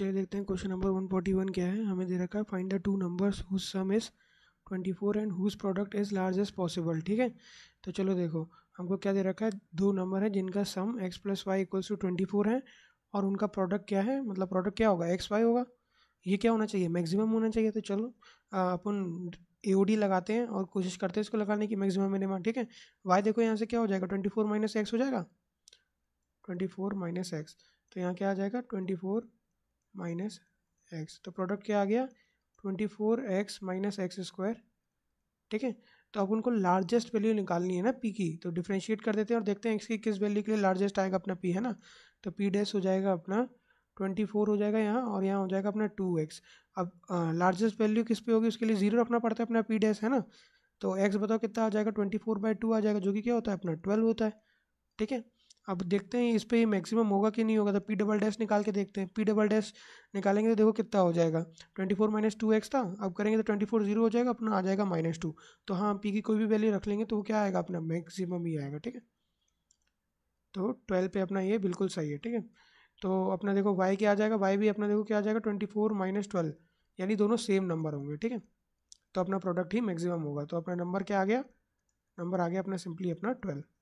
चलिए देखते हैं question number one forty one क्या है हमें दे रखा है find the two numbers whose sum is twenty four and whose product is largest possible ठीक है तो चलो देखो हमको क्या दे रखा है दो नंबर है जिनका sum X plus Y equals to twenty four है और उनका प्रोडक्ट क्या है मतलब प्रोडक्ट क्या होगा एक्स वाई होगा ये क्या होना चाहिए मैक्सिमम होना चाहिए तो चलो अपन ए ओ डी लगाते हैं और कोशिश करते हैं इसको लगाने की मैक्सिमम मिनिमम ठीक है वाई देखो यहाँ से क्या हो जाएगा ट्वेंटी फोर माइनस एक्स हो जाएगा ट्वेंटी फोर माइनस एक्स तो यहाँ क्या आ जाएगा ट्वेंटी फोर माइनस एक्स तो प्रोडक्ट क्या आ गया twenty four X minus X square ठीक है तो अब उनको लार्जेस्ट वैल्यू निकालनी है ना पी की तो डिफ्रेंशिएट कर देते हैं और देखते हैं एक्स की किस वैल्यू के लिए लार्जेस्ट आएगा अपना पी है ना तो पी डैश हो जाएगा अपना ट्वेंटी फोर हो जाएगा यहाँ और यहाँ हो जाएगा अपना टू एक्स अब लार्जेस्ट वैल्यू किस पे होगी उसके लिए ज़ीरो रखना पड़ता है अपना पी डैश है ना तो एक्स बताओ कितना आ जाएगा ट्वेंटी फोर बाई टू आ जाएगा जो कि क्या होता है अपना ट्वेल्व होता है ठीक है अब देखते हैं इस पर मैक्सिमम होगा कि नहीं होगा तो पी डबल डैश निकाल के देखते हैं पी डबल डैश निकालेंगे तो देखो कितना हो जाएगा twenty four minus two X था अब करेंगे तो ट्वेंटी फोर जीरो हो जाएगा अपना आ जाएगा माइनस टू तो हाँ पी की कोई भी वैल्यू रख लेंगे तो वो क्या आएगा अपना मैक्सिमम ही आएगा ठीक है तो ट्वेल्व पे अपना ये बिल्कुल सही है ठीक है तो अपना देखो वाई क्या आ जाएगा वाई भी अपना देखो क्या आ जाएगा ट्वेंटी फोर माइनस ट्वेल्व यानी दोनों सेम नंबर होंगे ठीक है तो अपना प्रोडक्ट ही मैक्सिमम होगा तो अपना नंबर क्या आ गया नंबर आ गया अपना सिंपली अपना ट्वेल्व